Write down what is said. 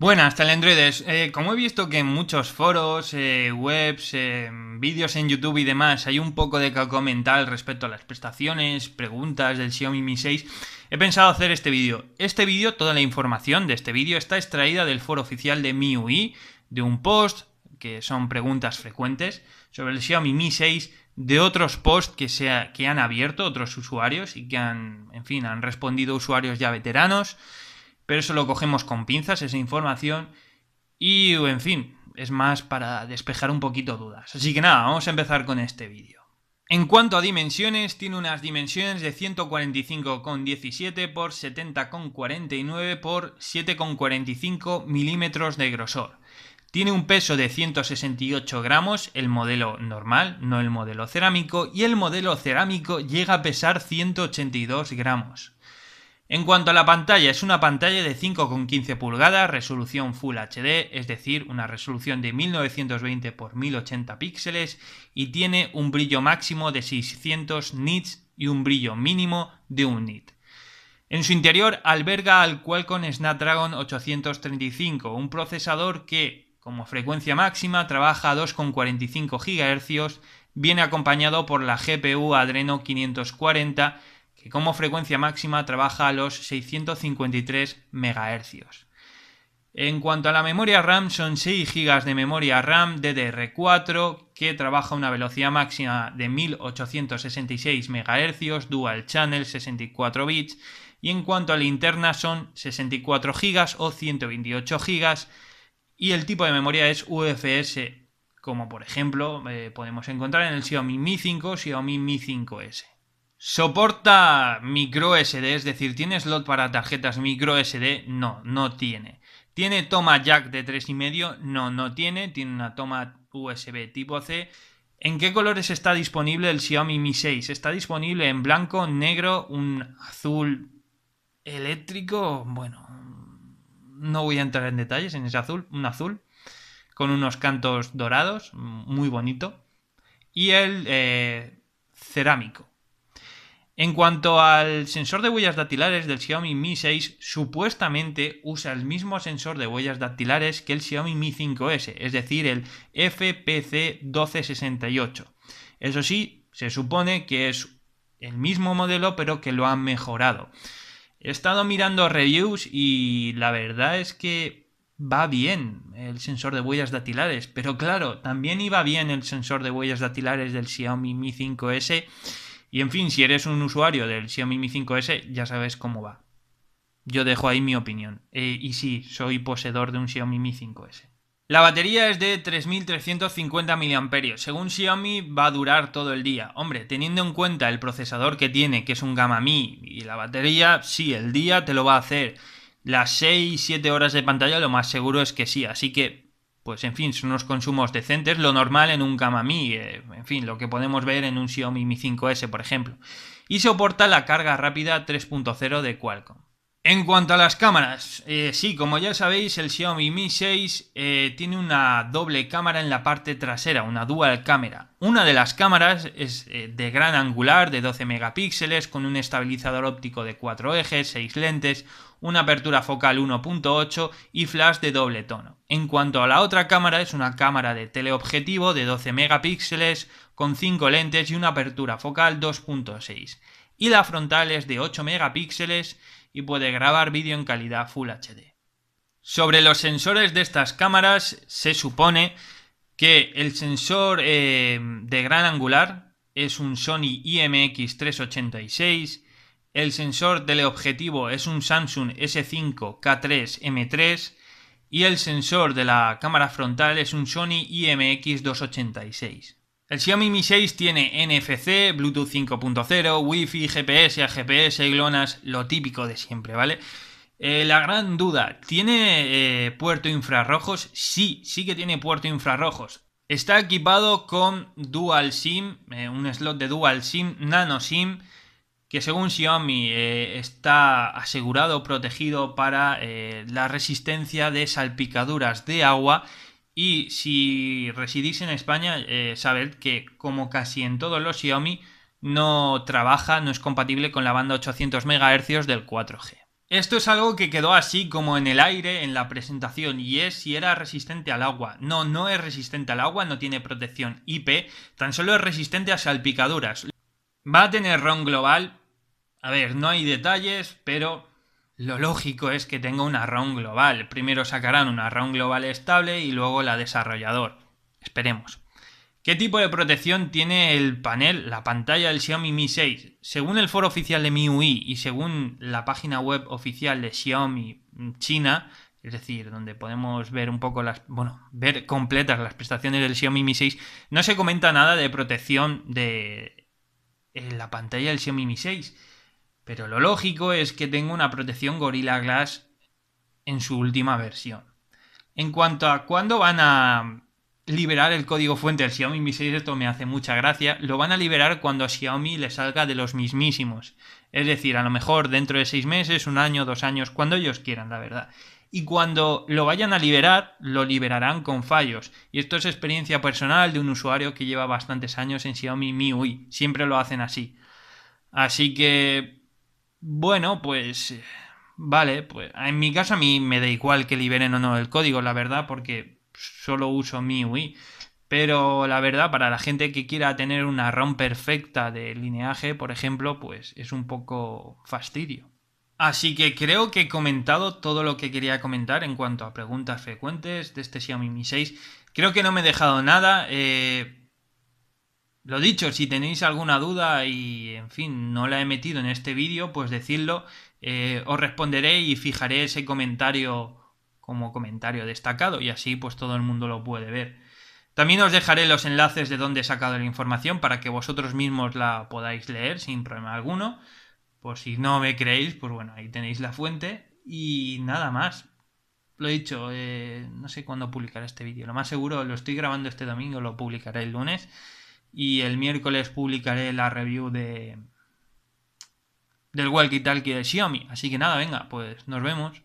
Buenas, tal Eh, como he visto que en muchos foros, eh, webs, eh, vídeos en YouTube y demás hay un poco de comentario mental respecto a las prestaciones, preguntas del Xiaomi Mi 6, he pensado hacer este vídeo. Este vídeo, toda la información de este vídeo está extraída del foro oficial de MIUI, de un post, que son preguntas frecuentes, sobre el Xiaomi Mi 6, de otros posts que, sea, que han abierto otros usuarios y que han, en fin, han respondido usuarios ya veteranos pero eso lo cogemos con pinzas, esa información, y en fin, es más para despejar un poquito dudas. Así que nada, vamos a empezar con este vídeo. En cuanto a dimensiones, tiene unas dimensiones de 145,17 por 70,49 por 7,45 milímetros de grosor. Tiene un peso de 168 gramos, el modelo normal, no el modelo cerámico, y el modelo cerámico llega a pesar 182 gramos. En cuanto a la pantalla, es una pantalla de 5,15 pulgadas, resolución Full HD, es decir, una resolución de 1920 x 1080 píxeles y tiene un brillo máximo de 600 nits y un brillo mínimo de 1 nit. En su interior alberga al Qualcomm Snapdragon 835, un procesador que, como frecuencia máxima, trabaja a 2,45 GHz, viene acompañado por la GPU Adreno 540 que como frecuencia máxima trabaja a los 653 MHz. En cuanto a la memoria RAM, son 6 GB de memoria RAM DDR4 que trabaja a una velocidad máxima de 1866 MHz, dual channel 64 bits, y en cuanto a la interna son 64 GB o 128 GB, y el tipo de memoria es UFS, como por ejemplo eh, podemos encontrar en el Xiaomi Mi 5, o Xiaomi Mi 5S. ¿Soporta micro SD? Es decir, ¿tiene slot para tarjetas micro SD? No, no tiene. ¿Tiene toma jack de 3,5? No, no tiene. Tiene una toma USB tipo C. ¿En qué colores está disponible el Xiaomi Mi 6? Está disponible en blanco, negro, un azul eléctrico. Bueno, no voy a entrar en detalles en ese azul, un azul con unos cantos dorados, muy bonito. Y el eh, cerámico en cuanto al sensor de huellas dactilares del Xiaomi Mi 6, supuestamente usa el mismo sensor de huellas dactilares que el Xiaomi Mi 5S, es decir, el FPC 1268. Eso sí, se supone que es el mismo modelo pero que lo han mejorado. He estado mirando reviews y la verdad es que va bien el sensor de huellas dactilares, pero claro, también iba bien el sensor de huellas dactilares del Xiaomi Mi 5S y en fin, si eres un usuario del Xiaomi Mi 5S, ya sabes cómo va. Yo dejo ahí mi opinión. Eh, y sí, soy poseedor de un Xiaomi Mi 5S. La batería es de 3.350 mAh. Según Xiaomi va a durar todo el día. Hombre, teniendo en cuenta el procesador que tiene, que es un Gamma Mi, y la batería, sí, el día te lo va a hacer. Las 6-7 horas de pantalla lo más seguro es que sí. Así que pues en fin, son unos consumos decentes, lo normal en un Gama eh, en fin, lo que podemos ver en un Xiaomi Mi 5S, por ejemplo. Y soporta la carga rápida 3.0 de Qualcomm. En cuanto a las cámaras, eh, sí, como ya sabéis, el Xiaomi Mi 6 eh, tiene una doble cámara en la parte trasera, una dual cámara. Una de las cámaras es eh, de gran angular, de 12 megapíxeles, con un estabilizador óptico de 4 ejes, 6 lentes, una apertura focal 1.8 y flash de doble tono. En cuanto a la otra cámara, es una cámara de teleobjetivo de 12 megapíxeles, con 5 lentes y una apertura focal 2.6 y la frontal es de 8 megapíxeles y puede grabar vídeo en calidad Full HD. Sobre los sensores de estas cámaras se supone que el sensor eh, de gran angular es un Sony IMX386, el sensor teleobjetivo es un Samsung S5K3M3 y el sensor de la cámara frontal es un Sony IMX286. El Xiaomi Mi 6 tiene NFC, Bluetooth 5.0, Wi-Fi, GPS, GPS, Glonas, lo típico de siempre, ¿vale? Eh, la gran duda, ¿tiene eh, puerto infrarrojos? Sí, sí que tiene puerto infrarrojos. Está equipado con Dual SIM, eh, un slot de Dual SIM, Nano SIM, que según Xiaomi está asegurado, protegido para la resistencia de salpicaduras de agua y si residís en España, eh, sabed que como casi en todos los Xiaomi, no trabaja, no es compatible con la banda 800 MHz del 4G. Esto es algo que quedó así como en el aire en la presentación y es si era resistente al agua. No, no es resistente al agua, no tiene protección IP, tan solo es resistente a salpicaduras. Va a tener ROM global. A ver, no hay detalles, pero lo lógico es que tenga una ROM global. Primero sacarán una ROM global estable y luego la desarrollador. Esperemos. ¿Qué tipo de protección tiene el panel, la pantalla del Xiaomi Mi 6? Según el foro oficial de MIUI y según la página web oficial de Xiaomi China, es decir, donde podemos ver un poco las, bueno, ver completas las prestaciones del Xiaomi Mi 6, no se comenta nada de protección de eh, la pantalla del Xiaomi Mi 6. Pero lo lógico es que tenga una protección Gorilla Glass en su última versión. En cuanto a cuándo van a liberar el código fuente del Xiaomi Mi 6, esto me hace mucha gracia, lo van a liberar cuando a Xiaomi le salga de los mismísimos. Es decir, a lo mejor dentro de seis meses, un año, dos años, cuando ellos quieran, la verdad. Y cuando lo vayan a liberar, lo liberarán con fallos. Y esto es experiencia personal de un usuario que lleva bastantes años en Xiaomi MIUI. Siempre lo hacen así. Así que bueno, pues... Eh, vale, pues en mi caso a mí me da igual que liberen o no el código, la verdad, porque solo uso MIUI. Pero la verdad, para la gente que quiera tener una ROM perfecta de lineaje, por ejemplo, pues es un poco fastidio. Así que creo que he comentado todo lo que quería comentar en cuanto a preguntas frecuentes de este Xiaomi Mi 6. Creo que no me he dejado nada. Eh, lo dicho, si tenéis alguna duda y, en fin, no la he metido en este vídeo, pues decidlo, eh, os responderé y fijaré ese comentario como comentario destacado y así pues todo el mundo lo puede ver. También os dejaré los enlaces de donde he sacado la información para que vosotros mismos la podáis leer sin problema alguno. Por pues si no me creéis, pues bueno, ahí tenéis la fuente y nada más. Lo dicho, eh, no sé cuándo publicaré este vídeo. Lo más seguro, lo estoy grabando este domingo, lo publicaré el lunes y el miércoles publicaré la review de del Walkie Talkie de Xiaomi. Así que nada, venga, pues nos vemos.